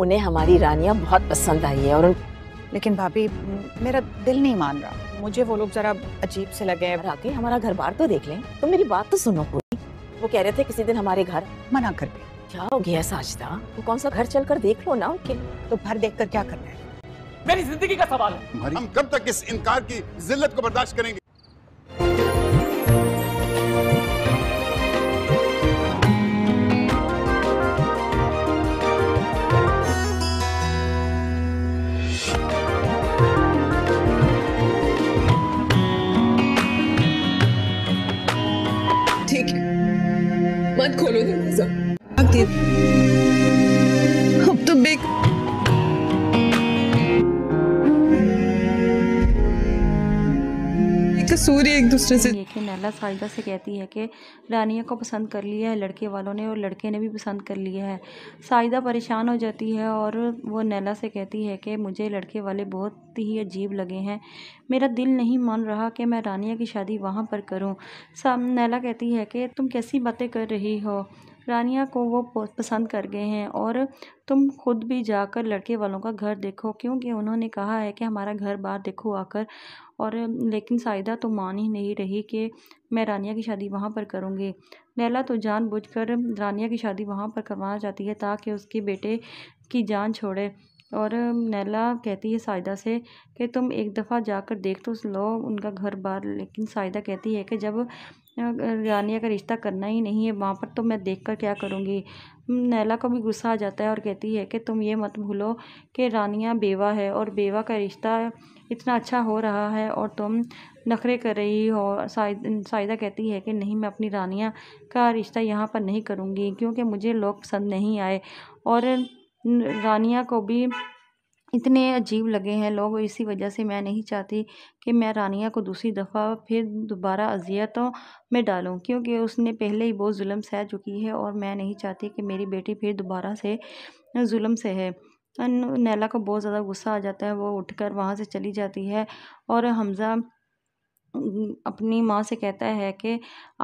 उन्हें हमारी रानियाँ बहुत पसंद आई है और उन लेकिन भाभी मेरा दिल नहीं मान रहा मुझे वो लोग जरा अजीब से लगे हैं आके हमारा घर बार तो देख लें तो मेरी बात तो सुनो पूरी वो कह रहे थे किसी दिन हमारे घर मना कर दे क्या हो गया साजदा वो कौन सा घर चलकर देख लो ना उनके तो घर देख कर क्या करना है मेरी जिंदगी का सवाल है हम कब तक इस इनकार की जिल्लत को बर्दाश्त करेंगे मत खोलो दरवाजा अब तो बेकार सूर्य एक दूसरे से देखिए नैला साजदा से कहती है कि रानिया को पसंद कर लिया है लड़के वालों ने और लड़के ने भी पसंद कर लिया है साजदा परेशान हो जाती है और वो नैला से कहती है कि मुझे लड़के वाले बहुत ही अजीब लगे हैं मेरा दिल नहीं मान रहा कि मैं रानिया की शादी वहाँ पर करूँ नैला कहती है कि तुम कैसी बातें कर रही हो रानिया को वो पसंद कर गए हैं और तुम खुद भी जाकर लड़के वालों का घर देखो क्योंकि उन्होंने कहा है कि हमारा घर बार देखो आकर और लेकिन सायदा तो मान ही नहीं रही कि मैं रानिया की शादी वहाँ पर करूँगी लैला तो जानबूझकर रानिया की शादी वहाँ पर करवाना चाहती है ताकि उसके बेटे की जान छोड़े और नैला कहती है सायदा से कि तुम एक दफ़ा जाकर देख तो लो उनका घर बार लेकिन सायदा कहती है कि जब रानिया का रिश्ता करना ही नहीं है वहाँ पर तो मैं देख कर क्या करूँगी नैला को भी गुस्सा आ जाता है और कहती है कि तुम ये मत भूलो कि रानिया बेवा है और बेवा का रिश्ता इतना अच्छा हो रहा है और तुम नखरे कर रही हो साइदा कहती है कि नहीं मैं अपनी रानिया का रिश्ता यहाँ पर नहीं करूँगी क्योंकि मुझे लोग पसंद नहीं आए और रानिया को भी इतने अजीब लगे हैं लोग इसी वजह से मैं नहीं चाहती कि मैं रानिया को दूसरी दफ़ा फिर दोबारा अजियतों में डालूं क्योंकि उसने पहले ही बहुत जुल्म सह चुकी है और मैं नहीं चाहती कि मेरी बेटी फिर दोबारा से जुल्म से है नैला को बहुत ज़्यादा गुस्सा आ जाता है वो उठकर वहाँ से चली जाती है और हमज़ा अपनी माँ से कहता है कि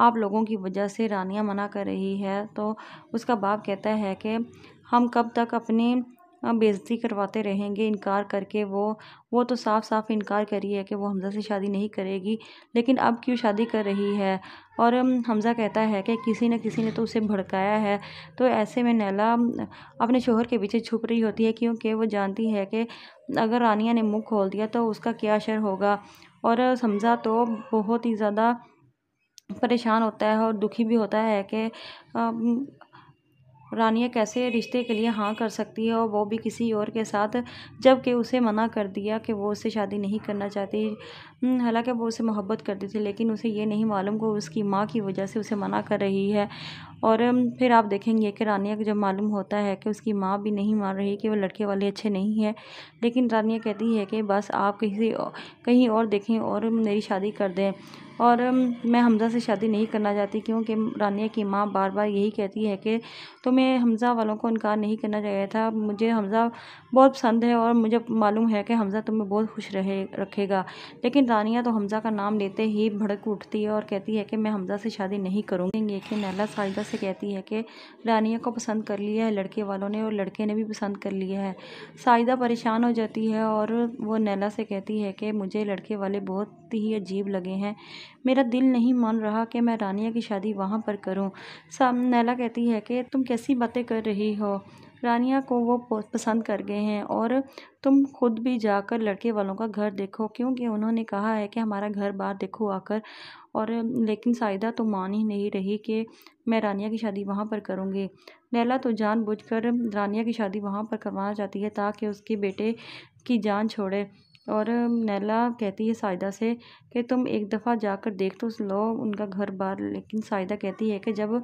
आप लोगों की वजह से रानिया मना कर रही है तो उसका बाप कहता है कि हम कब तक अपनी बेजती करवाते रहेंगे इनकार करके वो वो तो साफ साफ इनकार करी है कि वो हमज़ा से शादी नहीं करेगी लेकिन अब क्यों शादी कर रही है और हमज़ा कहता है कि किसी न किसी ने तो उसे भड़काया है तो ऐसे में नैला अपने शोहर के पीछे छुप रही होती है क्योंकि वो जानती है कि अगर रानिया ने मुँह खोल दिया तो उसका क्या शर होगा और हमज़ा तो बहुत ही ज़्यादा परेशान होता है और दुखी भी होता है कि रानिया कैसे रिश्ते के लिए हाँ कर सकती है और वो भी किसी और के साथ जबकि उसे मना कर दिया कि वो उससे शादी नहीं करना चाहती हम्म, हालांकि वो उसे मोहब्बत करती थी लेकिन उसे ये नहीं मालूम कि उसकी माँ की वजह से उसे मना कर रही है और फिर आप देखेंगे कि रानिया को जब मालूम होता है कि उसकी माँ भी नहीं मान रही कि वो लड़के वाले अच्छे नहीं हैं लेकिन रानिया कहती है कि बस आप किसी कहीं और देखें और मेरी शादी कर दें और मैं हमज़ा से शादी नहीं करना चाहती क्योंकि रानिया की माँ बार बार यही कहती है कि तुम्हें हमज़ा वालों को इनकार नहीं करना चाहिए था मुझे हमज़ा बहुत पसंद है और मुझे मालूम है कि हमज़ा तुम्हें बहुत खुश रहे रखेगा लेकिन रानिया तो हमज़ा का नाम लेते ही भड़क उठती है और कहती है कि मैं हमज़ा से शादी नहीं करूँगी लेकिन नैला साजिदा से कहती है कि रानिया को पसंद कर लिया है लड़के वालों ने और लड़के ने भी पसंद कर लिया है साजिदा परेशान हो जाती है और वो नैला से कहती है कि मुझे लड़के वाले बहुत ही अजीब लगे हैं मेरा दिल नहीं मान रहा कि मैं रानिया की शादी वहाँ पर करूँ नैला कहती है कि तुम कैसी बातें कर रही हो रानिया को वो पसंद कर गए हैं और तुम खुद भी जाकर लड़के वालों का घर देखो क्योंकि उन्होंने कहा है कि हमारा घर बार देखो आकर और लेकिन सायदा तो मान ही नहीं रही कि मैं रानिया की शादी वहाँ पर करूँगी लैला तो जान कर रानिया की शादी वहाँ पर करवाना चाहती है ताकि उसके बेटे की जान छोड़े और नैला कहती है सायदा से कि तुम एक दफ़ा जाकर देख तो लो उनका घर बार लेकिन सायदा कहती है कि जब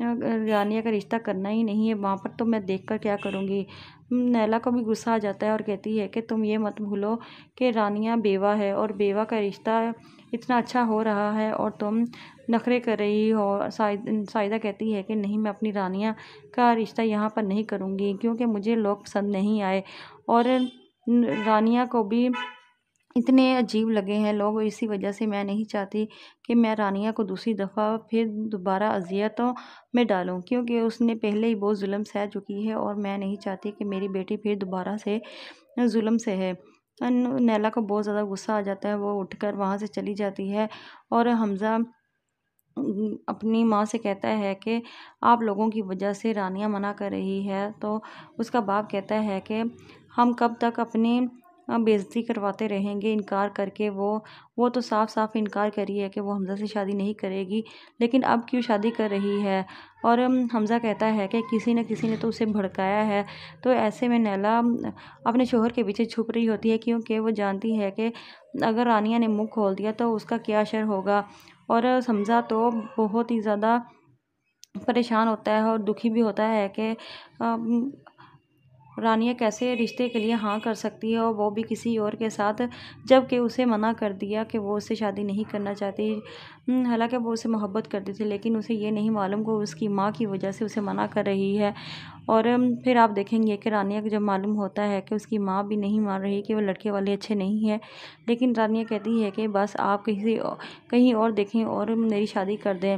रानिया का रिश्ता करना ही नहीं है वहाँ पर तो मैं देख कर क्या करूँगी नैला को भी गुस्सा आ जाता है और कहती है कि तुम ये मत भूलो कि रानिया बेवा है और बेवा का रिश्ता इतना अच्छा हो रहा है और तुम नखरे कर रही हो साइदा कहती है कि नहीं मैं अपनी रानिया का रिश्ता यहाँ पर नहीं करूँगी क्योंकि मुझे लोग पसंद नहीं आए और रानिया को भी इतने अजीब लगे हैं लोग इसी वजह से मैं नहीं चाहती कि मैं रानिया को दूसरी दफ़ा फिर दोबारा अजियतों में डालूं क्योंकि उसने पहले ही बहुत जुल्म सह चुकी है और मैं नहीं चाहती कि मेरी बेटी फिर दोबारा से जुल्म से है नैला को बहुत ज़्यादा गुस्सा आ जाता है वो उठकर वहाँ से चली जाती है और हमज़ा अपनी माँ से कहता है कि आप लोगों की वजह से रानिया मना कर रही है तो उसका बाप कहता है कि हम कब तक अपनी हम करवाते रहेंगे इनकार करके वो वो तो साफ साफ इनकार करी है कि वो हमज़ा से शादी नहीं करेगी लेकिन अब क्यों शादी कर रही है और हमज़ा कहता है कि किसी न किसी ने तो उसे भड़काया है तो ऐसे में नैला अपने शोहर के पीछे छुप रही होती है क्योंकि वो जानती है कि अगर रानिया ने मुँह खोल दिया तो उसका क्या असर होगा और हमज़ा तो बहुत ही ज़्यादा परेशान होता है और दुखी भी होता है कि रानिया कैसे रिश्ते के लिए हाँ कर सकती है और वो भी किसी और के साथ जबकि उसे मना कर दिया कि वो उससे शादी नहीं करना चाहती हम्म, हालांकि वो उसे मोहब्बत करती थी लेकिन उसे ये नहीं मालूम कि उसकी माँ की वजह से उसे मना कर रही है और फिर आप देखेंगे कि रानिया को जब मालूम होता है कि उसकी माँ भी नहीं मान रही कि वो लड़के वाले अच्छे नहीं हैं लेकिन रानिया कहती है कि बस आप किसी कहीं और देखें और मेरी शादी कर दें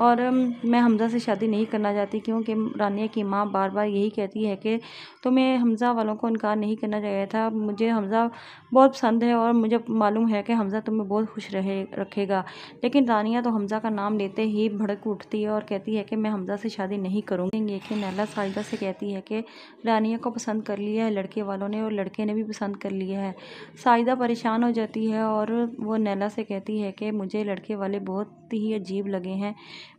और मैं हमज़ा से शादी नहीं करना चाहती क्योंकि रानिया की माँ बार बार यही कहती है कि तुम्हें तो हमज़ा वालों को इनकार नहीं करना चाहिए था मुझे हमज़ा बहुत पसंद है और मुझे मालूम है कि हमज़ा तुम्हें बहुत खुश रहे रखेगा लेकिन रानिया तो हमज़ा का नाम लेते ही भड़क उठती है और कहती है कि मैं हमज़ा से शादी नहीं करूँगी कि नैला साजदा से कहती है कि रानिया को पसंद कर लिया है लड़के वालों ने और लड़के ने भी पसंद कर लिया है साजदा परेशान हो जाती है और वो नैला से कहती है कि मुझे लड़के वाले बहुत ही अजीब लगे हैं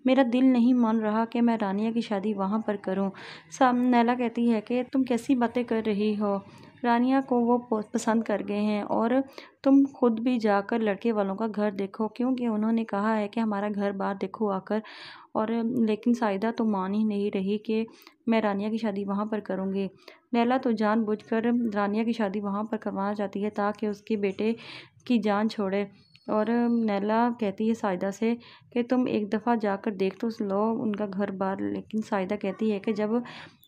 मेरा दिल नहीं मान रहा कि मैं रानिया की शादी वहाँ पर करूँ साम नैला कहती है कि तुम कैसी बातें कर रही हो रानिया को वो पसंद कर गए हैं और तुम खुद भी जाकर लड़के वालों का घर देखो क्योंकि उन्होंने कहा है कि हमारा घर बाहर देखो आकर और लेकिन सायदा तो मान ही नहीं रही कि मैं रानिया की शादी वहाँ पर करूँगी नैला तो जानबूझकर रानिया की शादी वहाँ पर करवाना चाहती है ताकि उसके बेटे की जान छोड़े और नैला कहती है सायदा से कि तुम एक दफ़ा जाकर देख तो लो उनका घर बार लेकिन सायदा कहती है कि जब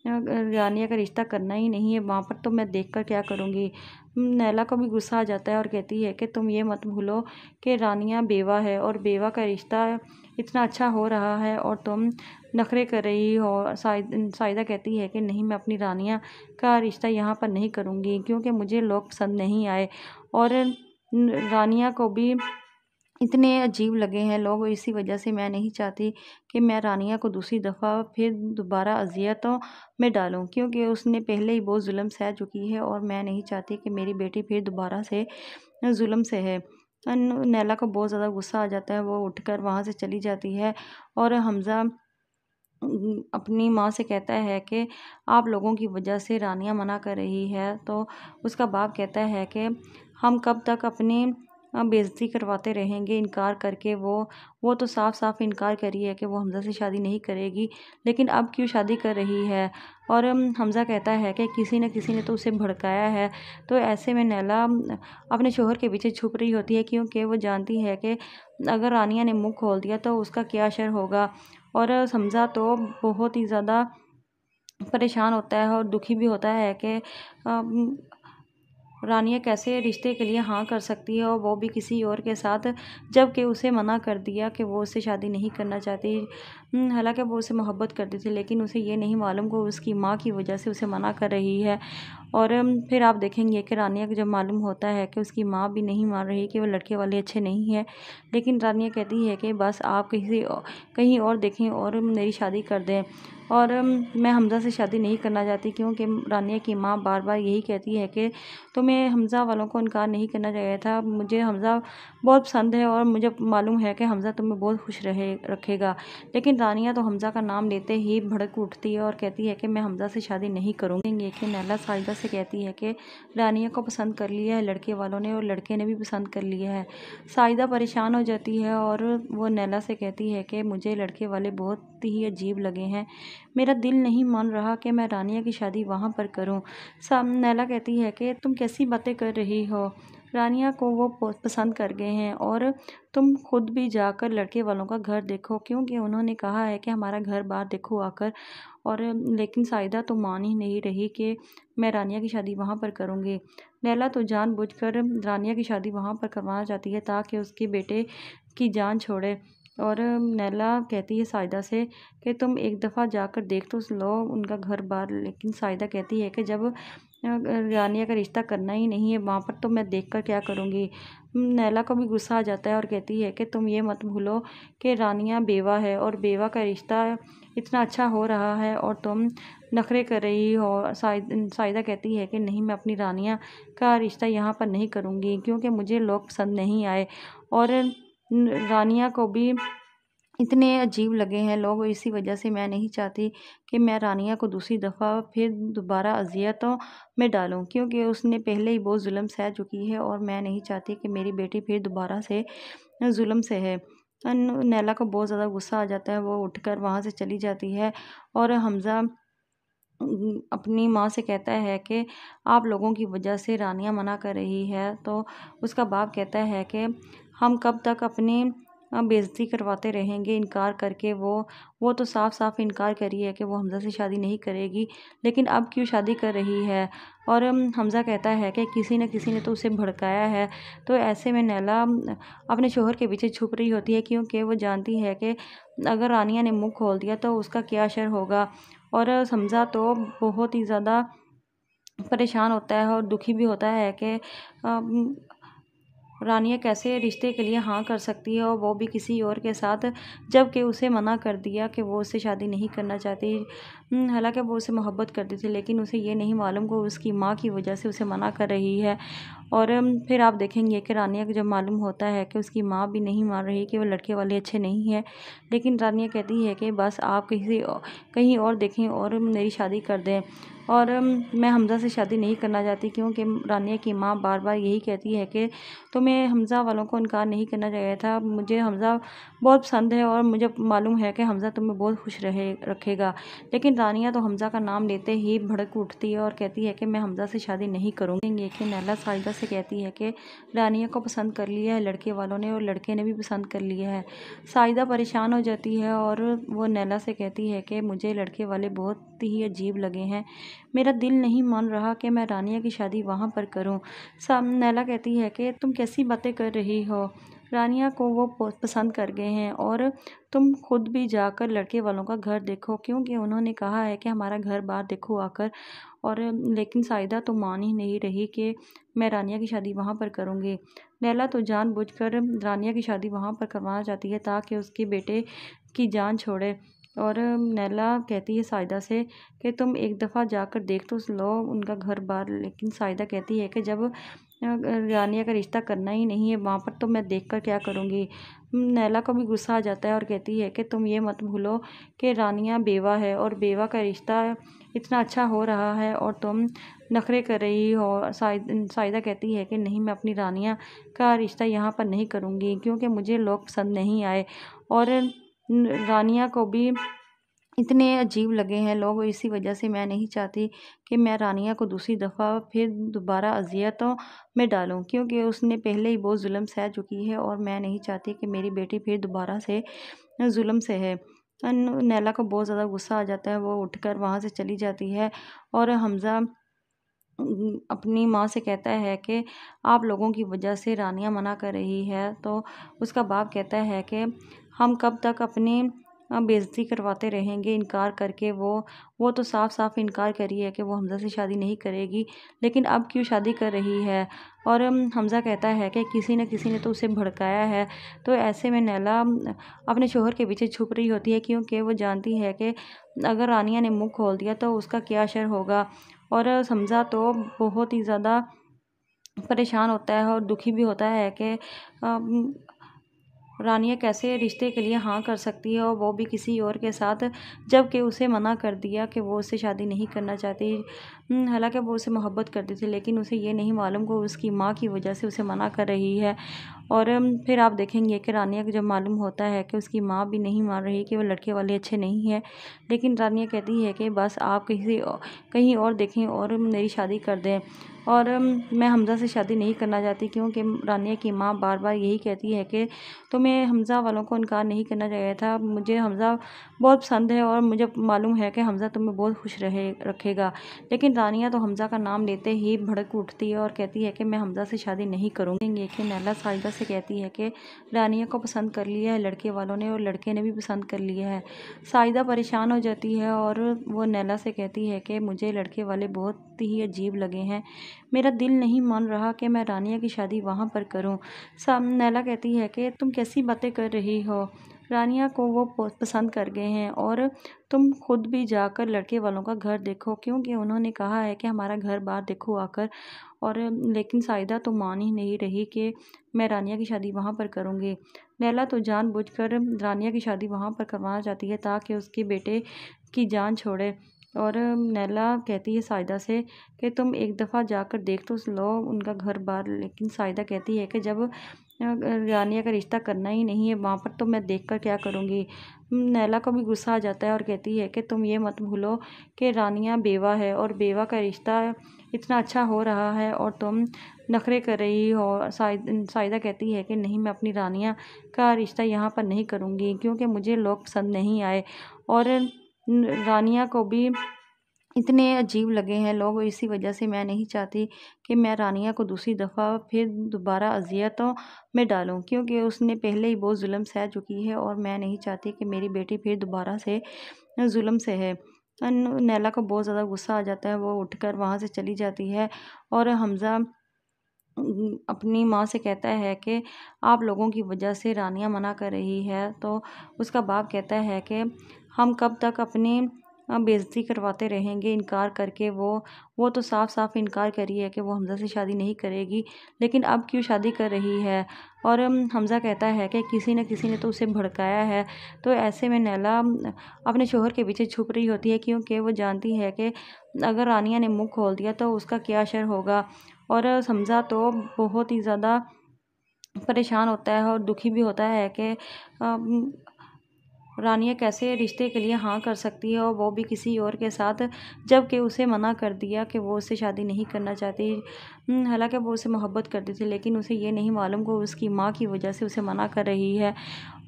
रानिया का रिश्ता करना ही नहीं है वहाँ पर तो मैं देख कर क्या करूँगी नैला को भी गुस्सा आ जाता है और कहती है कि तुम ये मत भूलो कि रानिया बेवा है और बेवा का रिश्ता इतना अच्छा हो रहा है और तुम नखरे कर रही हो सायदा कहती है कि नहीं मैं अपनी रानिया का रिश्ता यहाँ पर नहीं करूँगी क्योंकि मुझे लोग पसंद नहीं आए और रानिया को भी इतने अजीब लगे हैं लोग इसी वजह से मैं नहीं चाहती कि मैं रानिया को दूसरी दफ़ा फिर दोबारा अजियतों में डालूँ क्योंकि उसने पहले ही बहुत जुल्म सह चुकी है और मैं नहीं चाहती कि मेरी बेटी फिर दोबारा से जुल्म से है नैला को बहुत ज़्यादा गुस्सा आ जाता है वो उठकर वहाँ से चली जाती है और हमज़ा अपनी माँ से कहता है कि आप लोगों की वजह से रानिया मना कर रही है तो उसका बाप कहता है कि हम कब तक अपने बेजती करवाते रहेंगे इनकार करके वो वो तो साफ साफ इनकार करी है कि वो हमज़ा से शादी नहीं करेगी लेकिन अब क्यों शादी कर रही है और हमज़ा कहता है कि किसी न किसी ने तो उसे भड़काया है तो ऐसे में नैला अपने शोहर के पीछे छुप रही होती है क्योंकि वो जानती है कि अगर रानिया ने मुँह खोल दिया तो उसका क्या असर होगा और हमज़ा तो बहुत ही ज़्यादा परेशान होता है और दुखी भी होता है कि रानिया कैसे रिश्ते के लिए हाँ कर सकती है और वो भी किसी और के साथ जबकि उसे मना कर दिया कि वो उससे शादी नहीं करना चाहती हम्म, हालांकि वो उसे मोहब्बत करती थी लेकिन उसे ये नहीं मालूम कि उसकी माँ की वजह से उसे मना कर रही है और फिर आप देखेंगे कि रानिया को जब मालूम होता है कि उसकी माँ भी नहीं मान रही कि वो लड़के वाले अच्छे नहीं हैं लेकिन रानिया कहती है कि बस आप किसी कहीं और देखें और मेरी शादी कर दें और मैं हमज़ा से शादी नहीं करना चाहती क्योंकि रानिया की माँ बार बार यही कहती है कि तुम्हें तो हमज़ा वालों को इनकार नहीं करना चाहिए था मुझे हमज़ा बहुत पसंद है और मुझे मालूम है कि हमज़ा तुम्हें बहुत खुश रहे रखेगा लेकिन रानिया तो हमज़ा का नाम लेते ही भड़क उठती है और कहती है कि मैं हमज़ा से शादी नहीं करूँगी कि नैला साजदा से से कहती है कि रानिया को पसंद कर लिया है लड़के वालों ने और लड़के ने भी पसंद कर लिया है साइदा परेशान हो जाती है और वो नैला से कहती है कि मुझे लड़के वाले बहुत ही अजीब लगे हैं मेरा दिल नहीं मान रहा कि मैं रानिया की शादी वहाँ पर करूँ साम नैला कहती है कि तुम कैसी बातें कर रही हो रानिया को वो पसंद कर गए हैं और तुम खुद भी जाकर लड़के वालों का घर देखो क्योंकि उन्होंने कहा है कि हमारा घर बार देखो आकर और लेकिन साहिदा तो मान ही नहीं रही कि मैं रानिया की शादी वहाँ पर करूँगी नैला तो जानबूझकर रानिया की शादी वहाँ पर करवाना चाहती है ताकि उसके बेटे की जान छोड़े और नैला कहती है सायदा से कि तुम एक दफ़ा जाकर देख तो लो उनका घर बार लेकिन सायदा कहती है कि जब रानिया का रिश्ता करना ही नहीं है वहाँ पर तो मैं देख कर क्या करूँगी नैला को भी गुस्सा आ जाता है और कहती है कि तुम ये मत भूलो कि रानिया बेवा है और बेवा का रिश्ता इतना अच्छा हो रहा है और तुम नखरे कर रही हो साइदा कहती है कि नहीं मैं अपनी रानिया का रिश्ता यहाँ पर नहीं करूँगी क्योंकि मुझे लोग पसंद नहीं आए और रानिया को भी इतने अजीब लगे हैं लोग इसी वजह से मैं नहीं चाहती कि मैं रानिया को दूसरी दफ़ा फिर दोबारा अजियतों में डालूं क्योंकि उसने पहले ही बहुत जुल्म सह चुकी है और मैं नहीं चाहती कि मेरी बेटी फिर दोबारा से जुल्म से है तो नैला को बहुत ज़्यादा गुस्सा आ जाता है वो उठकर वहाँ से चली जाती है और हमज़ा अपनी माँ से कहता है कि आप लोगों की वजह से रानियाँ मना कर रही है तो उसका बाप कहता है कि हम कब तक अपनी हाँ, बेजती करवाते रहेंगे इनकार करके वो वो तो साफ साफ इनकार करी है कि वो हमज़ा से शादी नहीं करेगी लेकिन अब क्यों शादी कर रही है और हमज़ा कहता है कि किसी न किसी ने तो उसे भड़काया है तो ऐसे में नैला अपने शोहर के पीछे छुप रही होती है क्योंकि वो जानती है कि अगर रानिया ने मुँह खोल दिया तो उसका क्या शर होगा और हमज़ा तो बहुत ही ज़्यादा परेशान होता है और दुखी भी होता है कि रानिया कैसे रिश्ते के लिए हाँ कर सकती है और वो भी किसी और के साथ जबकि उसे मना कर दिया कि वो उससे शादी नहीं करना चाहती हम्म, हालांकि वो उसे मोहब्बत करती थी लेकिन उसे ये नहीं मालूम को उसकी माँ की वजह से उसे मना कर रही है और हम्म, फिर आप देखेंगे कि रानिया को जब मालूम होता है कि उसकी माँ भी नहीं मान रही कि वो लड़के वाले अच्छे नहीं हैं लेकिन रानिया कहती है कि बस आप किसी कहीं और देखें और मेरी शादी कर दें और मैं हमज़ा से शादी नहीं करना चाहती क्योंकि रानिया की माँ बार बार यही कहती है कि तुम्हें तो हमज़ा वालों को इनकार नहीं करना चाहिए था मुझे हमज़ा बहुत पसंद है और मुझे मालूम है कि हमज़ा तुम्हें बहुत खुश रहे रखेगा लेकिन रानिया तो हमज़ा का नाम लेते ही भड़क उठती है और कहती है कि मैं हमज़ा से शादी नहीं करूँगी कि नैला साजिदा से कहती है कि रानिया को पसंद कर लिया है लड़के वालों ने और लड़के ने भी पसंद कर लिया है साजिदा परेशान हो जाती है और वो नैला से कहती है कि मुझे लड़के वाले बहुत बहुत ही अजीब लगे हैं मेरा दिल नहीं मान रहा कि मैं रानिया की शादी वहाँ पर करूँ साम नैला कहती है कि तुम कैसी बातें कर रही हो रानिया को वो पसंद कर गए हैं और तुम खुद भी जाकर लड़के वालों का घर देखो क्योंकि उन्होंने कहा है कि हमारा घर बार देखो आकर और लेकिन सायदा तो मान ही नहीं रही कि मैं रानिया की शादी वहाँ पर करूँगी नैला तो जानबूझकर रानिया की शादी वहाँ पर करवाना चाहती है ताकि उसके बेटे की जान छोड़े और नैला कहती है सायदा से कि तुम एक दफ़ा जाकर देख तो लो उनका घर बार लेकिन सायदा कहती है कि जब रानिया का रिश्ता करना ही नहीं है वहाँ पर तो मैं देख कर क्या करूँगी नैला को भी गुस्सा आ जाता है और कहती है कि तुम ये मत भूलो कि रानिया बेवा है और बेवा का रिश्ता इतना अच्छा हो रहा है और तुम नखरे कर रही हो सायदा साइदा कहती है कि नहीं मैं अपनी रानिया का रिश्ता यहाँ पर नहीं करूँगी क्योंकि मुझे लोग पसंद नहीं आए और रानिया को भी इतने अजीब लगे हैं लोग इसी वजह से मैं नहीं चाहती कि मैं रानिया को दूसरी दफ़ा फिर दोबारा अजियतों में डालूं क्योंकि उसने पहले ही बहुत जुल्म सह चुकी है और मैं नहीं चाहती कि मेरी बेटी फिर दोबारा से जुल्म से है नैला को बहुत ज़्यादा गुस्सा आ जाता है वो उठकर वहाँ से चली जाती है और हमज़ा अपनी माँ से कहता है कि आप लोगों की वजह से रानिया मना कर रही है तो उसका बाप कहता है कि हम कब तक अपने बेइज़्ज़ती करवाते रहेंगे इनकार करके वो वो तो साफ साफ इनकार करी है कि वो हमज़ा से शादी नहीं करेगी लेकिन अब क्यों शादी कर रही है और हमज़ा कहता है कि किसी न किसी ने तो उसे भड़काया है तो ऐसे में नैला अपने शोहर के पीछे छुप रही होती है क्योंकि वो जानती है कि अगर रानिया ने मुँह खोल दिया तो उसका क्या असर होगा और हमज़ा तो बहुत ही ज़्यादा परेशान होता है और दुखी भी होता है कि रानिया कैसे रिश्ते के लिए हाँ कर सकती है और वो भी किसी और के साथ जबकि उसे मना कर दिया कि वो उससे शादी नहीं करना चाहती हम्म, हालांकि वो उसे मोहब्बत करती थी लेकिन उसे ये नहीं मालूम कि उसकी माँ की वजह से उसे मना कर रही है और फिर आप देखेंगे कि रानिया को जब मालूम होता है कि उसकी माँ भी नहीं मान रही कि वो लड़के वाले अच्छे नहीं हैं लेकिन रानिया कहती है कि बस आप किसी कहीं और देखें और मेरी शादी कर दें और मैं हमज़ा से शादी नहीं करना चाहती क्योंकि रानिया की माँ बार बार यही कहती है कि तुम्हें हमज़ा वालों को इनकार नहीं करना चाहिए था मुझे हमज़ा बहुत पसंद है और मुझे मालूम है कि हमज़ा तुम्हें बहुत खुश रहे रखेगा लेकिन रानिया तो हमज़ा का नाम लेते ही भड़क उठती है और कहती है कि मैं हमज़ा से शादी नहीं करूँगी कि नैला साजिदा से कहती है कि रानिया को पसंद कर लिया है लड़के वालों ने और लड़के ने भी पसंद कर लिया है साजिदा परेशान हो जाती है और वो नैला से कहती है कि मुझे लड़के वाले बहुत ही अजीब लगे हैं मेरा दिल नहीं मान रहा कि मैं रानिया की शादी वहाँ पर करूँ नैला कहती है कि तुम कैसी बातें कर रही हो रानिया को वो पसंद कर गए हैं और तुम खुद भी जाकर लड़के वालों का घर देखो क्योंकि उन्होंने कहा है कि हमारा घर बार देखो आकर और लेकिन सायदा तो मान ही नहीं रही कि मैं रानिया की शादी वहाँ पर करूँगी लैला तो जानबूझकर रानिया की शादी वहाँ पर करवाना चाहती है ताकि उसके बेटे की जान छोड़े और नैला कहती है सायदा से कि तुम एक दफ़ा जाकर देख तो लो उनका घर बार लेकिन सायदा कहती है कि जब रानिया का रिश्ता करना ही नहीं है वहाँ पर तो मैं देख कर क्या करूँगी नैला को भी गुस्सा आ जाता है और कहती है कि तुम ये मत भूलो कि रानिया बेवा है और बेवा का रिश्ता इतना अच्छा हो रहा है और तुम नखरे कर रही हो साइदा कहती है कि नहीं मैं अपनी रानिया का रिश्ता यहाँ पर नहीं करूँगी क्योंकि मुझे लोग पसंद नहीं आए और रानिया को भी इतने अजीब लगे हैं लोग इसी वजह से मैं नहीं चाहती कि मैं रानिया को दूसरी दफ़ा फिर दोबारा अजियतों में डालूं क्योंकि उसने पहले ही बहुत जुल्म सह चुकी है और मैं नहीं चाहती कि मेरी बेटी फिर दोबारा से जुल्म से है नैला को बहुत ज़्यादा गुस्सा आ जाता है वो उठकर वहाँ से चली जाती है और हमज़ा अपनी माँ से कहता है कि आप लोगों की वजह से रानिया मना कर रही है तो उसका बाप कहता है कि हम कब तक अपनी हम हाँ, बेजती करवाते रहेंगे इनकार करके वो वो तो साफ साफ इनकार करी है कि वो हमज़ा से शादी नहीं करेगी लेकिन अब क्यों शादी कर रही है और हमज़ा कहता है कि किसी न किसी ने तो उसे भड़काया है तो ऐसे में नैला अपने शोहर के पीछे छुप रही होती है क्योंकि वो जानती है कि अगर रानिया ने मुँह खोल दिया तो उसका क्या असर होगा और हमज़ा तो बहुत ही ज़्यादा परेशान होता है और दुखी भी होता है कि रानिया कैसे रिश्ते के लिए हाँ कर सकती है और वो भी किसी और के साथ जबकि उसे मना कर दिया कि वो उससे शादी नहीं करना चाहती हम्म, हालांकि वो उसे मोहब्बत करती थी लेकिन उसे ये नहीं मालूम कि उसकी माँ की वजह से उसे मना कर रही है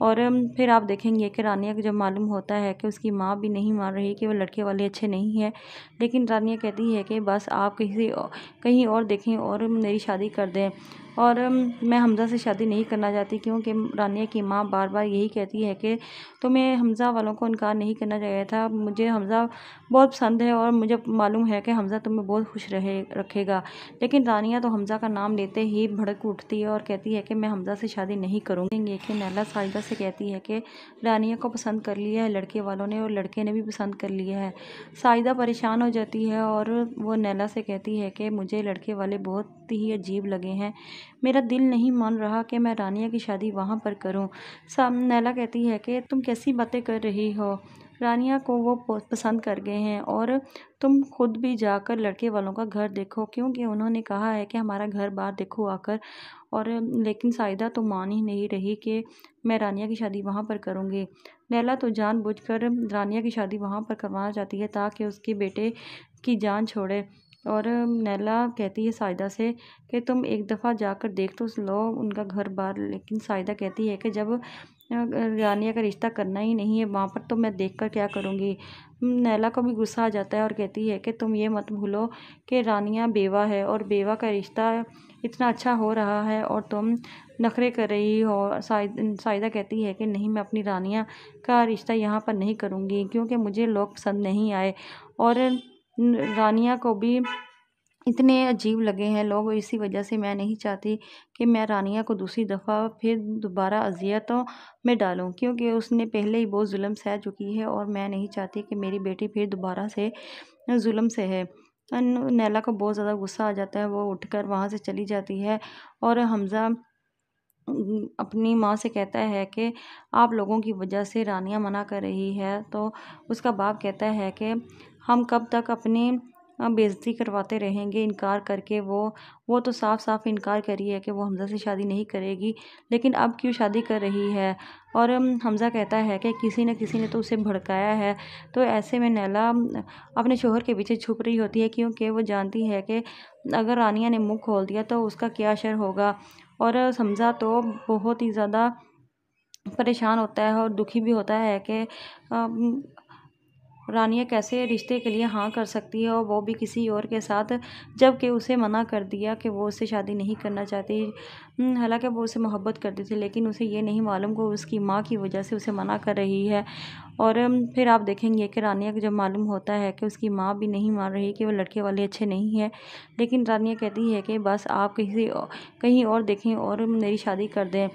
और हम्म, फिर आप देखेंगे कि रानिया को जब मालूम होता है कि उसकी माँ भी नहीं मान रही कि वो लड़के वाले अच्छे नहीं हैं लेकिन रानिया कहती है कि बस आप किसी कहीं और देखें और मेरी शादी कर दें और मैं हमज़ा से शादी नहीं करना चाहती क्योंकि रानिया की माँ बार बार यही कहती है कि तुम्हें तो हमज़ा वालों को इनकार नहीं करना चाहिए था मुझे हमज़ा बहुत पसंद है और मुझे मालूम है कि हमज़ा तुम्हें बहुत खुश रहे रखेगा लेकिन रानिया तो हमज़ा का नाम लेते ही भड़क उठती है और कहती है कि मैं हमज़ा से शादी नहीं करूँगी लेकिन नैला साजिदा से कहती है कि रानिया को पसंद कर लिया है लड़के वालों ने और लड़के ने भी पसंद कर लिया है साजिदा परेशान हो जाती है और वो नैला से कहती है कि मुझे लड़के वाले बहुत बहुत ही अजीब लगे हैं मेरा दिल नहीं मान रहा कि मैं रानिया की शादी वहाँ पर करूँ साम नैला कहती है कि तुम कैसी बातें कर रही हो रानिया को वो पसंद कर गए हैं और तुम खुद भी जाकर लड़के वालों का घर देखो क्योंकि उन्होंने कहा है कि हमारा घर बाहर देखो आकर और लेकिन सायदा तो मान ही नहीं रही कि मैं रानिया की शादी वहाँ पर करूँगी लैला तो जानबूझकर रानिया की शादी वहाँ पर करवाना चाहती है ताकि उसके बेटे की जान छोड़े और नैला कहती है सायदा से कि तुम एक दफ़ा जाकर देख तो लो उनका घर बार लेकिन सायदा कहती है कि जब रानिया का रिश्ता करना ही नहीं है वहाँ पर तो मैं देख कर क्या करूँगी नैला को भी गुस्सा आ जाता है और कहती है कि तुम ये मत भूलो कि रानिया बेवा है और बेवा का रिश्ता इतना अच्छा हो रहा है और तुम नखरे कर रही हो सायदा कहती है कि नहीं मैं अपनी रानिया का रिश्ता यहाँ पर नहीं करूँगी क्योंकि मुझे लोग पसंद नहीं आए और रानिया को भी इतने अजीब लगे हैं लोग इसी वजह से मैं नहीं चाहती कि मैं रानिया को दूसरी दफ़ा फिर दोबारा अजियतों में डालूं क्योंकि उसने पहले ही बहुत जुल्म सह चुकी है और मैं नहीं चाहती कि मेरी बेटी फिर दोबारा से जुल्म से है नैला को बहुत ज़्यादा गुस्सा आ जाता है वो उठकर वहाँ से चली जाती है और हमज़ा अपनी माँ से कहता है कि आप लोगों की वजह से रानिया मना कर रही है तो उसका बाप कहता है कि हम कब तक अपने बेजती करवाते रहेंगे इनकार करके वो वो तो साफ साफ इनकार करी है कि वो हमज़ा से शादी नहीं करेगी लेकिन अब क्यों शादी कर रही है और हमज़ा कहता है कि किसी न किसी ने तो उसे भड़काया है तो ऐसे में नैला अपने शोहर के पीछे छुप रही होती है क्योंकि वो जानती है कि अगर रानिया ने मुँह खोल दिया तो उसका क्या असर होगा और हमज़ा तो बहुत ही ज़्यादा परेशान होता है और दुखी भी होता है कि रानिया कैसे रिश्ते के लिए हाँ कर सकती है और वो भी किसी और के साथ जबकि उसे मना कर दिया कि वो उससे शादी नहीं करना चाहती हम्म, हालांकि वो उसे मोहब्बत करती थी लेकिन उसे ये नहीं मालूम कि उसकी माँ की वजह से उसे मना कर रही है और फिर आप देखेंगे कि रानिया को जब मालूम होता है कि उसकी माँ भी नहीं मान रही कि वो लड़के वाले अच्छे नहीं हैं लेकिन रानिया कहती है कि बस आप किसी कहीं और देखें और मेरी शादी कर दें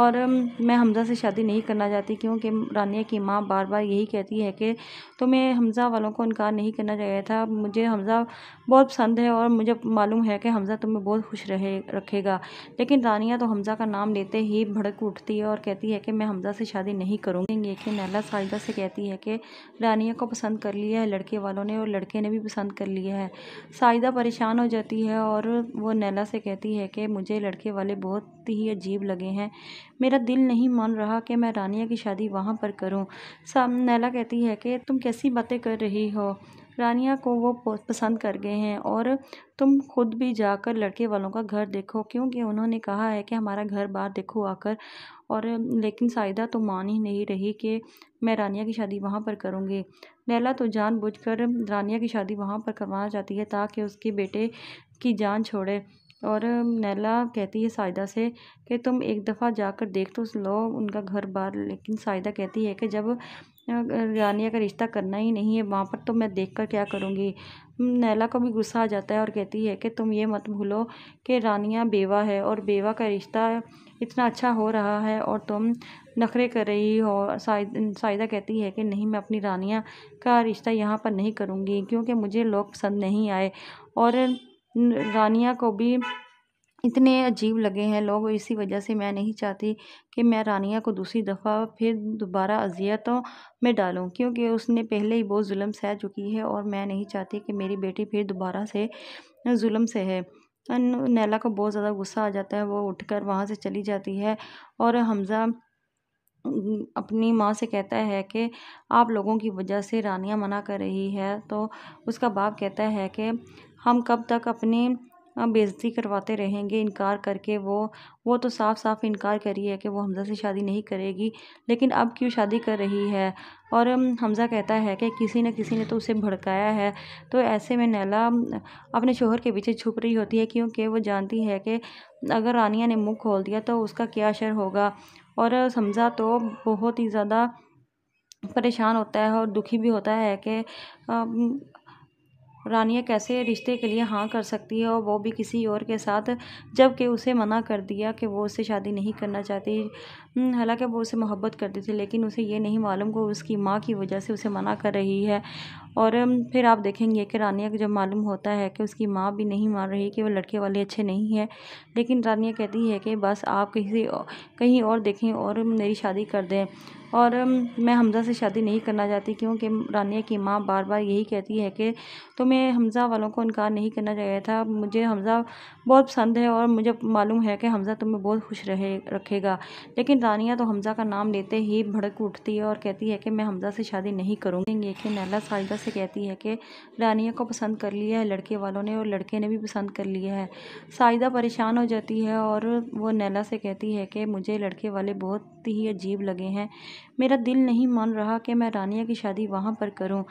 और मैं हमज़ा से शादी नहीं करना चाहती क्योंकि रानिया की माँ बार बार यही कहती है कि तुम्हें हमज़ा वालों को इनकार नहीं करना चाहिए था मुझे हमज़ा बहुत पसंद है और मुझे मालूम है कि हमज़ा तुम्हें बहुत खुश रहे रखेगा लेकिन रानिया तो हमज़ा का नाम लेते ही भड़क उठती है और कहती है कि मैं हमज़ा से शादी नहीं करूँगी लेकिन नैला साजिदा से कहती है कि रानिया को पसंद कर लिया है लड़के वालों ने और लड़के ने भी पसंद कर लिया है साजिदा परेशान हो जाती है और वो नैला से कहती है कि मुझे लड़के वाले बहुत ही अजीब लगे हैं मेरा दिल नहीं मान रहा कि मैं रानिया की शादी वहाँ पर करूँ नैला कहती है कि तुम कैसी बातें कर रही हो रानिया को वो पसंद कर गए हैं और तुम खुद भी जाकर लड़के वालों का घर देखो क्योंकि उन्होंने कहा है कि हमारा घर बार देखो आकर और लेकिन साइदा तो मान ही नहीं रही कि मैं रानिया की शादी वहाँ पर करूँगी लैला तो जान कर रानिया की शादी वहाँ पर करवाना चाहती है ताकि उसके बेटे की जान छोड़े और नैला कहती है सायदा से कि तुम एक दफ़ा जाकर देख तो लो उनका घर बार लेकिन सायदा कहती है कि जब रानिया का रिश्ता करना ही नहीं है वहाँ पर तो मैं देख कर क्या करूँगी नैला को भी गुस्सा आ जाता है और कहती है कि तुम ये मत भूलो कि रानिया बेवा है और बेवा का रिश्ता इतना अच्छा हो रहा है और तुम नखरे कर रही हो साइदा कहती है कि नहीं मैं अपनी रानिया का रिश्ता यहाँ पर नहीं करूँगी क्योंकि मुझे लोग पसंद नहीं आए और रानिया को भी इतने अजीब लगे हैं लोग इसी वजह से मैं नहीं चाहती कि मैं रानिया को दूसरी दफ़ा फिर दोबारा अजियतों में डालूं क्योंकि उसने पहले ही बहुत जुल्म सह चुकी है और मैं नहीं चाहती कि मेरी बेटी फिर दोबारा से जुल्म से है नैला को बहुत ज़्यादा गुस्सा आ जाता है वो उठकर वहाँ से चली जाती है और हमज़ा अपनी माँ से कहता है कि आप लोगों की वजह से रानिया मना कर रही है तो उसका बाप कहता है कि हम कब तक अपनी बेजती करवाते रहेंगे इनकार करके वो वो तो साफ साफ इनकार करी है कि वो हमज़ा से शादी नहीं करेगी लेकिन अब क्यों शादी कर रही है और हमज़ा कहता है कि किसी न किसी ने तो उसे भड़काया है तो ऐसे में नैला अपने शोहर के पीछे छुप रही होती है क्योंकि वो जानती है कि अगर रानिया ने मुँह खोल दिया तो उसका क्या असर होगा और हमज़ा तो बहुत ही ज़्यादा परेशान होता है और दुखी भी होता है कि रानिया कैसे रिश्ते के लिए हाँ कर सकती है और वो भी किसी और के साथ जबकि उसे मना कर दिया कि वो उससे शादी नहीं करना चाहती हम्म, हालांकि वो उसे मोहब्बत करते थे लेकिन उसे ये नहीं मालूम को उसकी माँ की वजह से उसे मना कर रही है और फिर आप देखेंगे कि रानिया को जब मालूम होता है कि उसकी माँ भी नहीं मान रही कि वो लड़के वाले अच्छे नहीं हैं लेकिन रानिया कहती है कि बस आप किसी कहीं और देखें और मेरी शादी कर दें और मैं हमज़ा से शादी नहीं करना चाहती क्योंकि रानिया की माँ बार बार यही कहती है कि तुम्हें तो हमज़ा वालों को इनकार नहीं करना चाहिए था मुझे हमज़ा बहुत पसंद है और मुझे मालूम है कि हमज़ा तुम्हें बहुत खुश रहे रखेगा लेकिन दानिया तो हमज़ा का नाम लेते ही भड़क उठती है और कहती है कि मैं हमज़ा से शादी नहीं करूँगी कि नैला साजिदा से कहती है कि दानिया को पसंद कर लिया है लड़के वालों ने और लड़के ने भी पसंद कर लिया है साजिदा परेशान हो जाती है और वो नैला से कहती है कि मुझे लड़के वाले बहुत ही अजीब लगे हैं मेरा दिल नहीं मान रहा कि मैं रानिया की शादी वहाँ पर करूँ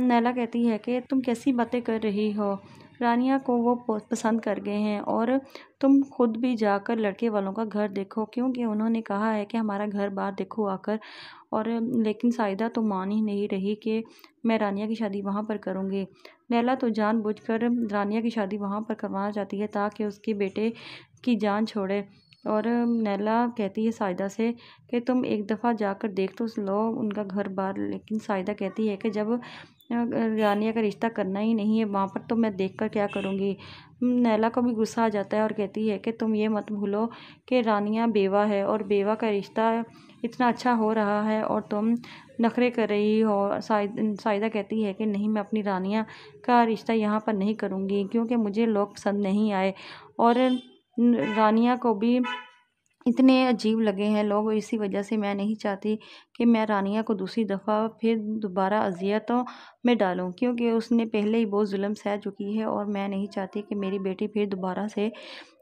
नैला कहती है कि तुम कैसी बातें कर रही हो रानिया को वो बहुत पसंद कर गए हैं और तुम खुद भी जाकर लड़के वालों का घर देखो क्योंकि उन्होंने कहा है कि हमारा घर बार देखो आकर और लेकिन सायदा तो मान ही नहीं रही कि मैं रानिया की शादी वहाँ पर करूँगी लैला तो जानबूझकर रानिया की शादी वहाँ पर करवाना चाहती है ताकि उसके बेटे की जान छोड़े और नैला कहती है सायदा से कि तुम एक दफ़ा जाकर देख तो लो उनका घर बार लेकिन सायदा कहती है कि जब रानिया का रिश्ता करना ही नहीं है वहाँ पर तो मैं देख कर क्या करूँगी नैला को भी गुस्सा आ जाता है और कहती है कि तुम ये मत भूलो कि रानिया बेवा है और बेवा का रिश्ता इतना अच्छा हो रहा है और तुम नखरे कर रही हो साइद कहती है कि नहीं मैं अपनी रानिया का रिश्ता यहाँ पर नहीं करूँगी क्योंकि मुझे लोग पसंद नहीं आए और रानिया को भी इतने अजीब लगे हैं लोग इसी वजह से मैं नहीं चाहती कि मैं रानिया को दूसरी दफ़ा फिर दोबारा अजियतों में डालूं क्योंकि उसने पहले ही बहुत जुल्म सह चुकी है और मैं नहीं चाहती कि मेरी बेटी फिर दोबारा से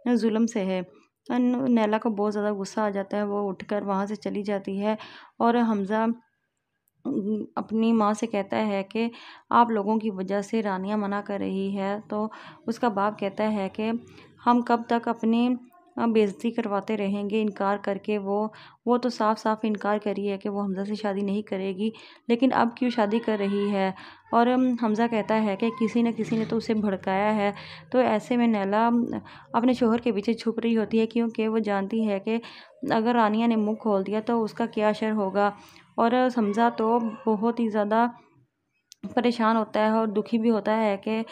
जुल्म से है नैला को बहुत ज़्यादा गुस्सा आ जाता है वो उठकर वहाँ से चली जाती है और हमज़ा अपनी माँ से कहता है कि आप लोगों की वजह से रानिया मना कर रही है तो उसका बाप कहता है कि हम कब तक अपनी बेजती करवाते रहेंगे इनकार करके वो वो तो साफ साफ इनकार करी है कि वो हमज़ा से शादी नहीं करेगी लेकिन अब क्यों शादी कर रही है और हमज़ा कहता है कि किसी न किसी ने तो उसे भड़काया है तो ऐसे में नैला अपने शोहर के पीछे छुप रही होती है क्योंकि वो जानती है कि अगर रानिया ने मुँह खोल दिया तो उसका क्या असर होगा और हमज़ा तो बहुत ही ज़्यादा परेशान होता है और दुखी भी होता है कि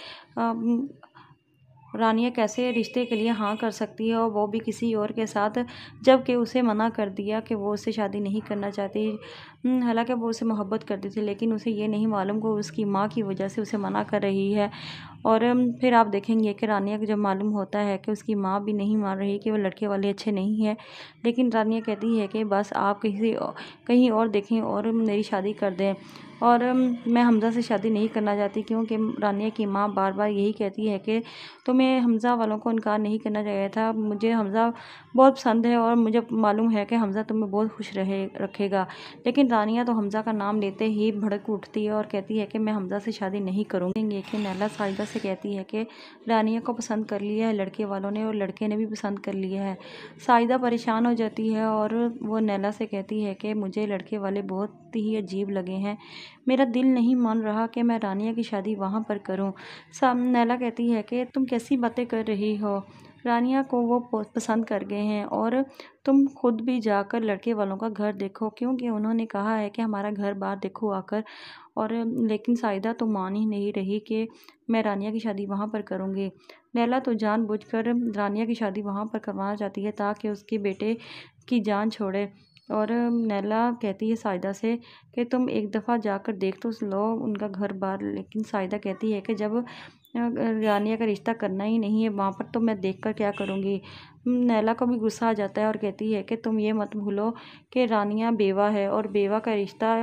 रानिया कैसे रिश्ते के लिए हाँ कर सकती है और वो भी किसी और के साथ जबकि उसे मना कर दिया कि वो उससे शादी नहीं करना चाहती हम्म, हालांकि वो उसे मोहब्बत करती थी लेकिन उसे ये नहीं मालूम कि उसकी माँ की वजह से उसे मना कर रही है और फिर आप देखेंगे कि रानिया को जब मालूम होता है कि उसकी माँ भी नहीं मान रही कि वो लड़के वाले अच्छे नहीं हैं लेकिन रानिया कहती है कि बस आप किसी कहीं और देखें और मेरी शादी कर दें और मैं हमज़ा से शादी नहीं करना चाहती क्योंकि रानिया की माँ बार बार यही कहती है कि तुम्हें तो हमज़ा वालों को इनकार नहीं करना चाहिए था मुझे हमज़ा बहुत पसंद है और मुझे मालूम है कि हमज़ा तुम्हें बहुत खुश रहे रखेगा लेकिन रानिया तो हमज़ा का नाम लेते ही भड़क उठती है और कहती है कि मैं हमज़ा से शादी नहीं करूँगी कि नैला साजदा से कहती है कि रानिया को पसंद कर लिया है लड़के वालों ने और लड़के ने भी पसंद कर लिया है साइदा परेशान हो जाती है और वो नैला से कहती है कि मुझे लड़के वाले बहुत ही अजीब लगे हैं मेरा दिल नहीं मान रहा कि मैं रानिया की शादी वहाँ पर करूँ नैला कहती है कि तुम कैसी बातें कर रही हो रानिया को वो पसंद कर गए हैं और तुम खुद भी जाकर लड़के वालों का घर देखो क्योंकि उन्होंने कहा है कि हमारा घर बार देखो आकर और लेकिन सायदा तो मान ही नहीं रही कि मैं रानिया की शादी वहाँ पर करूँगी नैला तो जानबूझकर रानिया की शादी वहाँ पर करवाना चाहती है ताकि उसके बेटे की जान छोड़े और नैला कहती है सायदा से कि तुम एक दफ़ा जाकर देख तो लो उनका घर बार लेकिन सायदा कहती है कि जब रानिया का रिश्ता करना ही नहीं है वहाँ पर तो मैं देख कर क्या करूँगी नैला को भी गुस्सा आ जाता है और कहती है कि तुम ये मत भूलो कि रानिया बेवा है और बेवा का रिश्ता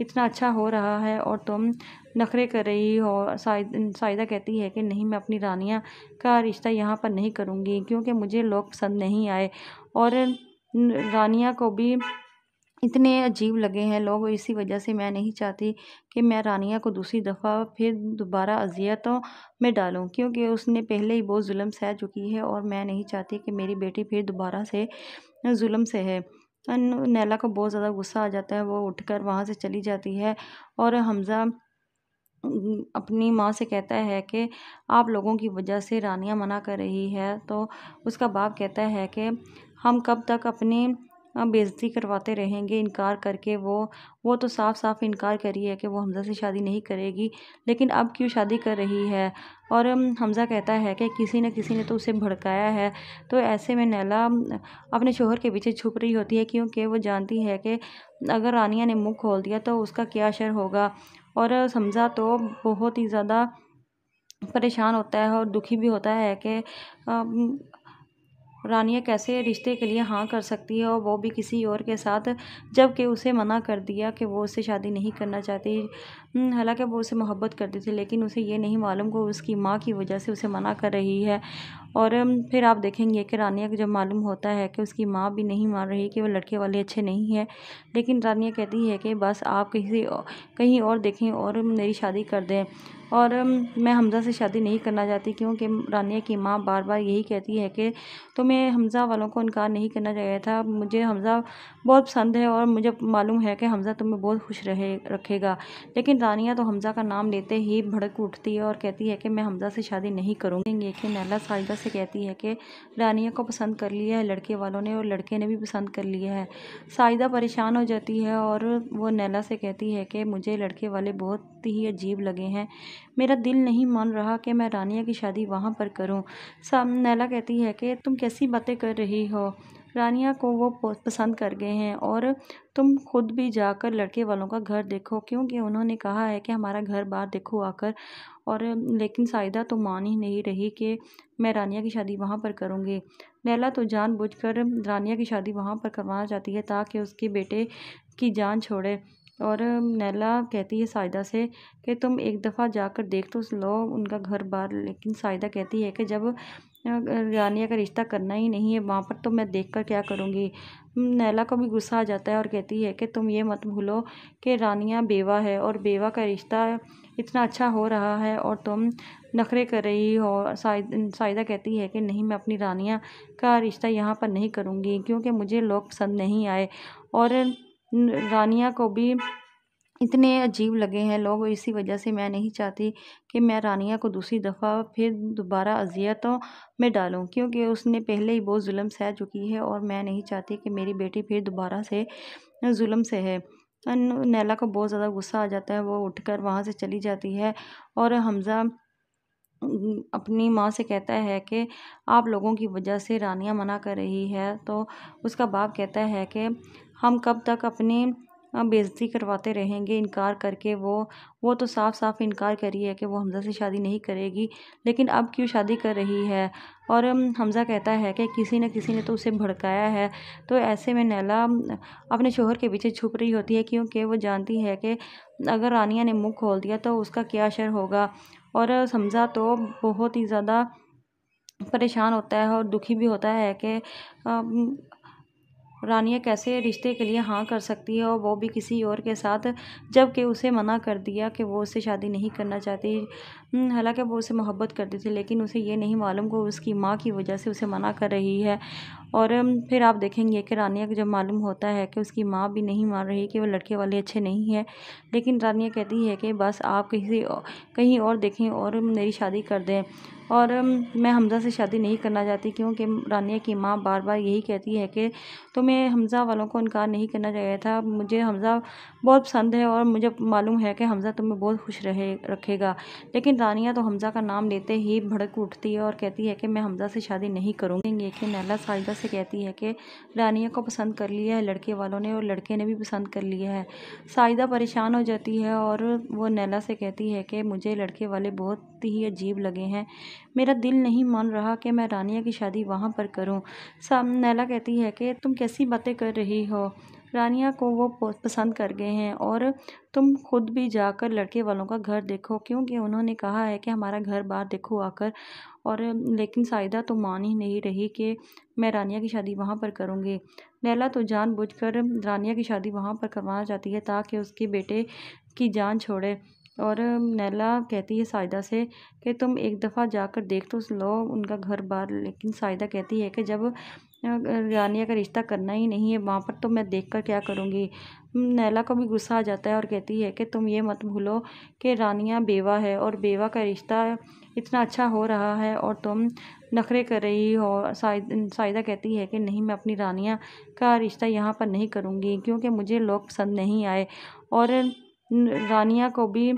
इतना अच्छा हो रहा है और तुम नखरे कर रही हो साइद साइदा कहती है कि नहीं मैं अपनी रानिया का रिश्ता यहाँ पर नहीं करूँगी क्योंकि मुझे लोग पसंद नहीं आए और रानिया को भी इतने अजीब लगे हैं लोग इसी वजह से मैं नहीं चाहती कि मैं रानिया को दूसरी दफ़ा फिर दोबारा अजियतों में डालूं क्योंकि उसने पहले ही बहुत जुल्म सह चुकी है और मैं नहीं चाहती कि मेरी बेटी फिर दोबारा से जुल्म से है नैला को बहुत ज़्यादा गुस्सा आ जाता है वो उठकर वहाँ से चली जाती है और हमज़ा अपनी माँ से कहता है कि आप लोगों की वजह से रानिया मना कर रही है तो उसका बाप कहता है कि हम कब तक अपनी हाँ, बेजती करवाते रहेंगे इनकार करके वो वो तो साफ साफ इनकार करी है कि वो हमज़ा से शादी नहीं करेगी लेकिन अब क्यों शादी कर रही है और हमज़ा कहता है कि किसी न किसी ने तो उसे भड़काया है तो ऐसे में नैला अपने शोहर के पीछे छुप रही होती है क्योंकि वो जानती है कि अगर रानिया ने मुँह खोल दिया तो उसका क्या शर होगा और हमज़ा तो बहुत ही ज़्यादा परेशान होता है और दुखी भी होता है कि रानिया कैसे रिश्ते के लिए हाँ कर सकती है और वो भी किसी और के साथ जबकि उसे मना कर दिया कि वो उससे शादी नहीं करना चाहती हम्म, हालांकि वो उसे मोहब्बत करती थी लेकिन उसे ये नहीं मालूम को उसकी माँ की वजह से उसे मना कर रही है और हम्म, फिर आप देखेंगे कि रानिया को जब मालूम होता है कि उसकी माँ भी नहीं मान रही कि वो लड़के वाले अच्छे नहीं हैं लेकिन रानिया कहती है कि बस आप किसी कहीं और देखें और मेरी शादी कर दें और मैं हमज़ा से शादी नहीं करना चाहती क्योंकि रानिया की माँ बार बार यही कहती है कि तुम्हें तो हमज़ा वालों को इनकार नहीं करना चाहिए था मुझे हमज़ा बहुत पसंद है और मुझे मालूम है कि हमज़ा तुम्हें बहुत खुश रहे रखेगा लेकिन रानिया तो हमज़ा का नाम लेते ही भड़क उठती है और कहती है कि मैं हमज़ा से शादी नहीं करूँगी कि नैला साजिदा से कहती है कि रानिया को पसंद कर लिया है लड़के वालों ने और लड़के ने भी पसंद कर लिया है साजिदा परेशान हो जाती है और वो नैला से कहती है कि मुझे लड़के वाले बहुत ही अजीब लगे हैं मेरा दिल नहीं मान रहा कि मैं रानिया की शादी वहाँ पर करूँ सब नैला कहती है कि तुम कैसी बातें कर रही हो रानिया को वो पसंद कर गए हैं और तुम खुद भी जाकर लड़के वालों का घर देखो क्योंकि उन्होंने कहा है कि हमारा घर बाहर देखो आकर और लेकिन साइदा तो मान ही नहीं रही कि मैं रानिया की शादी वहाँ पर करूँगी नैला तो जानबूझकर रानिया की शादी वहाँ पर करवाना चाहती है ताकि उसके बेटे की जान छोड़े और नैला कहती है सायदा से कि तुम एक दफ़ा जाकर देख तो लो उनका घर बार लेकिन सायदा कहती है कि जब रानिया का रिश्ता करना ही नहीं है वहाँ पर तो मैं देख कर क्या करूँगी नैला को भी गुस्सा आ जाता है और कहती है कि तुम ये मत भूलो कि रानिया बेवा है और बेवा का रिश्ता इतना अच्छा हो रहा है और तुम नखरे कर रही हो सायदा साइदा कहती है कि नहीं मैं अपनी रानिया का रिश्ता यहाँ पर नहीं करूँगी क्योंकि मुझे लोग पसंद नहीं आए और रानिया को भी इतने अजीब लगे हैं लोग इसी वजह से मैं नहीं चाहती कि मैं रानिया को दूसरी दफ़ा फिर दोबारा अजियतों में डालूं क्योंकि उसने पहले ही बहुत जुल्म सह चुकी है और मैं नहीं चाहती कि मेरी बेटी फिर दोबारा से जुल्म से है नैला को बहुत ज़्यादा गुस्सा आ जाता है वो उठकर वहाँ से चली जाती है और हमज़ा अपनी माँ से कहता है कि आप लोगों की वजह से रानिया मना कर रही है तो उसका बाप कहता है कि हम कब तक अपने बेइज़्ज़ती करवाते रहेंगे इनकार करके वो वो तो साफ साफ इनकार करी है कि वो हमज़ा से शादी नहीं करेगी लेकिन अब क्यों शादी कर रही है और हमज़ा कहता है कि किसी न किसी ने तो उसे भड़काया है तो ऐसे में नैला अपने शोहर के पीछे छुप रही होती है क्योंकि वो जानती है कि अगर रानिया ने मुँह खोल दिया तो उसका क्या असर होगा और हमज़ा तो बहुत ही ज़्यादा परेशान होता है और दुखी भी होता है कि रानिया कैसे रिश्ते के लिए हाँ कर सकती है और वो भी किसी और के साथ जबकि उसे मना कर दिया कि वो उससे शादी नहीं करना चाहती हम्म, हालांकि वो उसे मोहब्बत करती थी लेकिन उसे ये नहीं मालूम कि उसकी माँ की वजह से उसे मना कर रही है और फिर आप देखेंगे कि रानिया को जब मालूम होता है कि उसकी माँ भी नहीं मान रही कि वह लड़के वाले अच्छे नहीं हैं लेकिन रानिया कहती है कि बस आप किसी कहीं और देखें और मेरी शादी कर दें और मैं हमज़ा से शादी नहीं करना चाहती क्योंकि रानिया की माँ बार बार यही कहती है कि तुम्हें तो हमज़ा वालों को इनकार नहीं करना चाहिए था मुझे हमज़ा बहुत पसंद है और मुझे मालूम है कि हमज़ा तुम्हें बहुत खुश रहे रखेगा लेकिन रानिया तो हमज़ा का नाम लेते ही भड़क उठती है और कहती है कि मैं हमज़ा से शादी नहीं करूँगी कि नैला साहिदा से कहती है कि रानिया को पसंद कर लिया है लड़के वालों ने और लड़के ने भी पसंद कर लिया है साइदा परेशान हो जाती है और वो नैला से कहती है कि मुझे लड़के वाले बहुत ही अजीब लगे हैं मेरा दिल नहीं मान रहा कि मैं रानिया की शादी वहाँ पर करूँ नैला कहती है कि तुम कैसी बातें कर रही हो रानिया को वो पसंद कर गए हैं और तुम खुद भी जाकर लड़के वालों का घर देखो क्योंकि उन्होंने कहा है कि हमारा घर बार देखो आकर और लेकिन सायदा तो मान ही नहीं रही कि मैं रानिया की शादी वहाँ पर करूँगी लैला तो जानबूझकर रानिया की शादी वहाँ पर करवाना चाहती है ताकि उसके बेटे की जान छोड़े और नैला कहती है सायदा से कि तुम एक दफ़ा जाकर देख तो लो उनका घर बार लेकिन सायदा कहती है कि जब रानिया का रिश्ता करना ही नहीं है वहाँ पर तो मैं देख कर क्या करूँगी नैला को भी गुस्सा आ जाता है और कहती है कि तुम ये मत भूलो कि रानिया बेवा है और बेवा का रिश्ता इतना अच्छा हो रहा है और तुम नखरे कर रही हो साइदा कहती है कि नहीं मैं अपनी रानिया का रिश्ता यहाँ पर नहीं करूँगी क्योंकि मुझे लोग पसंद नहीं आए और रानिया को भी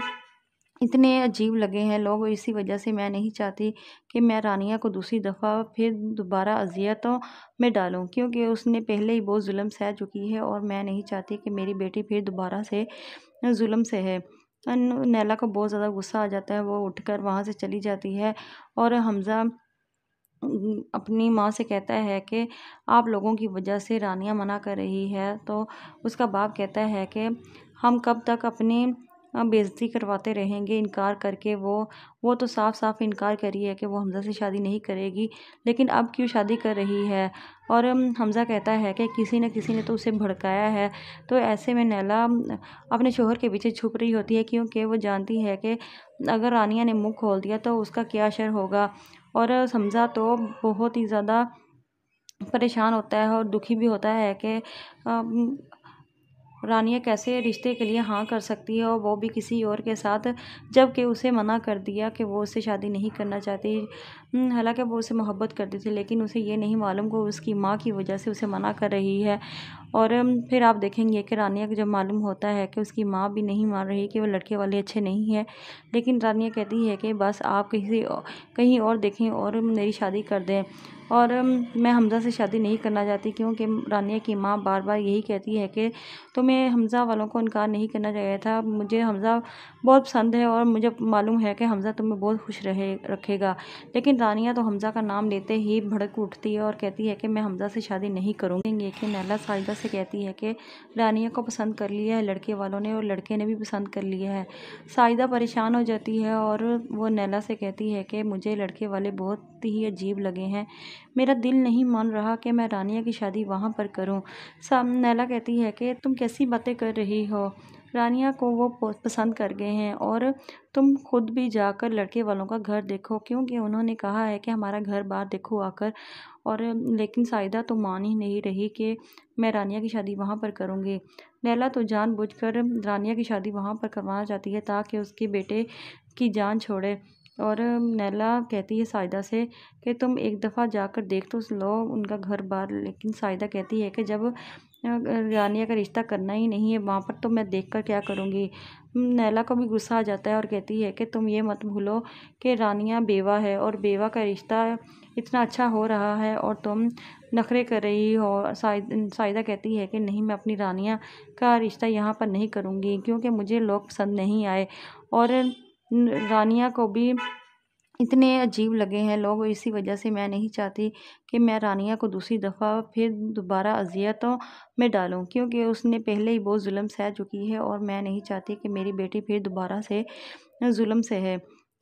इतने अजीब लगे हैं लोग इसी वजह से मैं नहीं चाहती कि मैं रानिया को दूसरी दफ़ा फिर दोबारा अजियतों में डालूं क्योंकि उसने पहले ही बहुत जुल्म सह चुकी है और मैं नहीं चाहती कि मेरी बेटी फिर दोबारा से जुल्म से है नैला को बहुत ज़्यादा गुस्सा आ जाता है वो उठकर वहाँ से चली जाती है और हमज़ा अपनी माँ से कहता है कि आप लोगों की वजह से रानिया मना कर रही है तो उसका बाप कहता है कि हम कब तक अपनी हम बेजती करवाते रहेंगे इनकार करके वो वो तो साफ साफ इनकार करी है कि वो हमज़ा से शादी नहीं करेगी लेकिन अब क्यों शादी कर रही है और हमज़ा कहता है कि किसी न किसी ने तो उसे भड़काया है तो ऐसे में नैला अपने शोहर के पीछे छुप रही होती है क्योंकि वो जानती है कि अगर रानिया ने मुँह खोल दिया तो उसका क्या असर होगा और हमज़ा तो बहुत ही ज़्यादा परेशान होता है और दुखी भी होता है कि रानिया कैसे रिश्ते के लिए हाँ कर सकती है और वो भी किसी और के साथ जबकि उसे मना कर दिया कि वो उससे शादी नहीं करना चाहती हम्म, हालांकि वो उसे मोहब्बत करते थे लेकिन उसे ये नहीं मालूम कि उसकी माँ की वजह से उसे मना कर रही है और फिर आप देखेंगे कि रानिया को जब मालूम होता है कि उसकी माँ भी नहीं मान रही कि वो लड़के वाले अच्छे नहीं हैं लेकिन रानिया कहती है कि बस आप किसी कहीं और देखें और मेरी शादी कर दें और मैं हमज़ा से शादी नहीं करना चाहती क्योंकि रानिया की माँ बार बार यही कहती है कि तुम्हें मैं हमज़ा वालों को इनकार नहीं करना चाहिए था मुझे हमज़ा बहुत पसंद है और मुझे मालूम है कि हमज़ा तुम्हें बहुत खुश रहे रखेगा लेकिन दानिया तो हमज़ा का नाम लेते ही भड़क उठती है और कहती है कि मैं हमज़ा से शादी नहीं करूँगी लेकिन नैला साजिदा से कहती है कि दानिया को पसंद कर लिया है लड़के वालों ने और लड़के ने भी पसंद कर लिया है साजिदा परेशान हो जाती है और वो नैला से कहती है कि मुझे लड़के वाले बहुत ही अजीब लगे हैं मेरा दिल नहीं मान रहा कि मैं रानिया की शादी वहाँ पर करूँ नैला कहती है कि तुम कैसी बातें कर रही हो रानिया को वो पसंद कर गए हैं और तुम खुद भी जाकर लड़के वालों का घर देखो क्योंकि उन्होंने कहा है कि हमारा घर बार देखो आकर और लेकिन सायदा तो मान ही नहीं रही कि मैं रानिया की शादी वहाँ पर करूँगी लैला तो जानबूझकर रानिया की शादी वहाँ पर करवाना चाहती है ताकि उसके बेटे की जान छोड़े और नैला कहती है सायदा से कि तुम एक दफ़ा जाकर देख तो लो उनका घर बार लेकिन सायदा कहती है कि जब रानिया का रिश्ता करना ही नहीं है वहाँ पर तो मैं देख कर क्या करूँगी नैला को भी गुस्सा आ जाता है और कहती है कि तुम ये मत भूलो कि रानिया बेवा है और बेवा का रिश्ता इतना अच्छा हो रहा है और तुम नखरे कर रही हो साइदा कहती है कि नहीं मैं अपनी रानिया का रिश्ता यहाँ पर नहीं करूँगी क्योंकि मुझे लोग पसंद नहीं आए और रानिया को भी इतने अजीब लगे हैं लोग इसी वजह से मैं नहीं चाहती कि मैं रानिया को दूसरी दफ़ा फिर दोबारा अजियतों में डालूं क्योंकि उसने पहले ही बहुत जुल्म सह चुकी है और मैं नहीं चाहती कि मेरी बेटी फिर दोबारा से जुल्म से है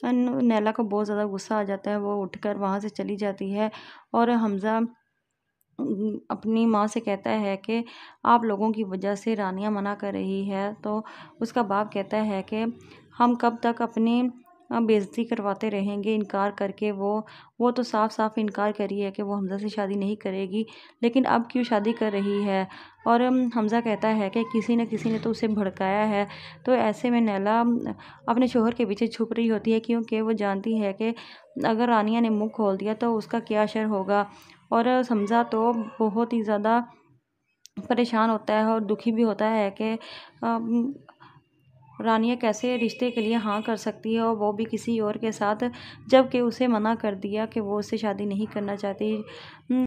नैला को बहुत ज़्यादा गुस्सा आ जाता है वो उठकर वहाँ से चली जाती है और हमज़ा अपनी माँ से कहता है कि आप लोगों की वजह से रानिया मना कर रही है तो उसका बाप कहता है कि हम कब तक अपनी हम करवाते रहेंगे इनकार करके वो वो तो साफ साफ इनकार करी है कि वो हमज़ा से शादी नहीं करेगी लेकिन अब क्यों शादी कर रही है और हमज़ा कहता है कि किसी न किसी ने तो उसे भड़काया है तो ऐसे में नैला अपने शोहर के पीछे छुप रही होती है क्योंकि वो जानती है कि अगर रानिया ने मुँह खोल दिया तो उसका क्या शर होगा और हमज़ा तो बहुत ही ज़्यादा परेशान होता है और दुखी भी होता है कि रानिया कैसे रिश्ते के लिए हाँ कर सकती है और वो भी किसी और के साथ जबकि उसे मना कर दिया कि वो उससे शादी नहीं करना चाहती